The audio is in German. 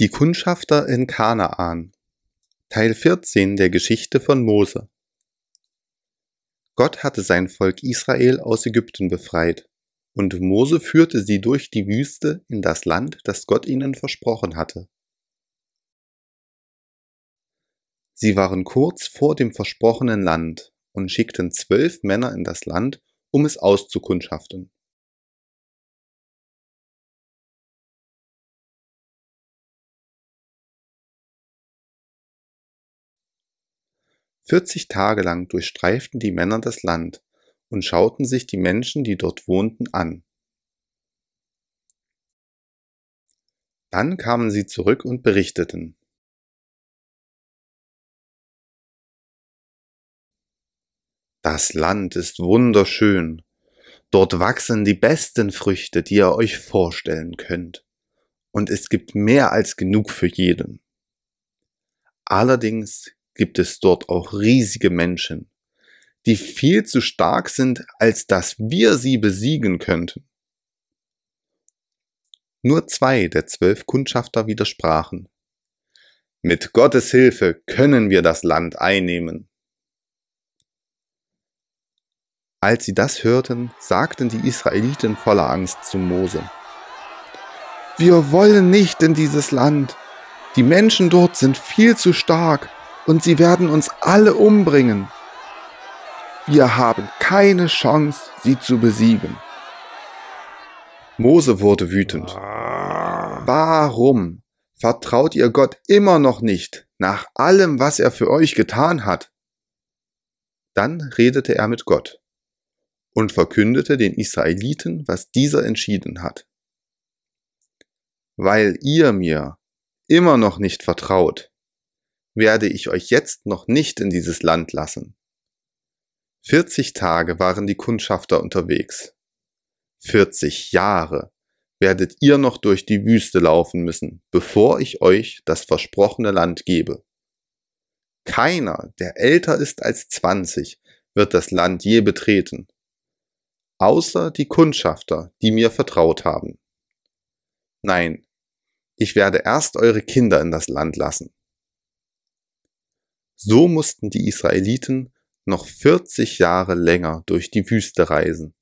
Die Kundschafter in Kanaan Teil 14 der Geschichte von Mose Gott hatte sein Volk Israel aus Ägypten befreit, und Mose führte sie durch die Wüste in das Land, das Gott ihnen versprochen hatte. Sie waren kurz vor dem versprochenen Land und schickten zwölf Männer in das Land, um es auszukundschaften. 40 Tage lang durchstreiften die Männer das Land und schauten sich die Menschen, die dort wohnten, an. Dann kamen sie zurück und berichteten. Das Land ist wunderschön. Dort wachsen die besten Früchte, die ihr euch vorstellen könnt. Und es gibt mehr als genug für jeden. Allerdings gibt es dort auch riesige Menschen, die viel zu stark sind, als dass wir sie besiegen könnten. Nur zwei der zwölf Kundschafter widersprachen. Mit Gottes Hilfe können wir das Land einnehmen. Als sie das hörten, sagten die Israeliten voller Angst zu Mose. Wir wollen nicht in dieses Land. Die Menschen dort sind viel zu stark und sie werden uns alle umbringen. Wir haben keine Chance, sie zu besiegen. Mose wurde wütend. Warum vertraut ihr Gott immer noch nicht nach allem, was er für euch getan hat? Dann redete er mit Gott und verkündete den Israeliten, was dieser entschieden hat. Weil ihr mir immer noch nicht vertraut, werde ich euch jetzt noch nicht in dieses Land lassen. 40 Tage waren die Kundschafter unterwegs. 40 Jahre werdet ihr noch durch die Wüste laufen müssen, bevor ich euch das versprochene Land gebe. Keiner, der älter ist als 20, wird das Land je betreten, außer die Kundschafter, die mir vertraut haben. Nein, ich werde erst eure Kinder in das Land lassen. So mussten die Israeliten noch 40 Jahre länger durch die Wüste reisen.